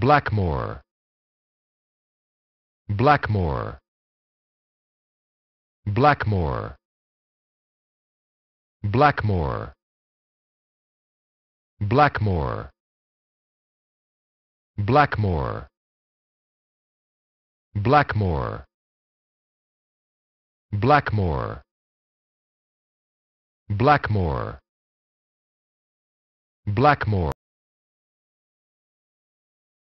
Blackmore Blackmore Blackmore Blackmore Blackmore Blackmore Blackmore Blackmore Blackmore Blackmore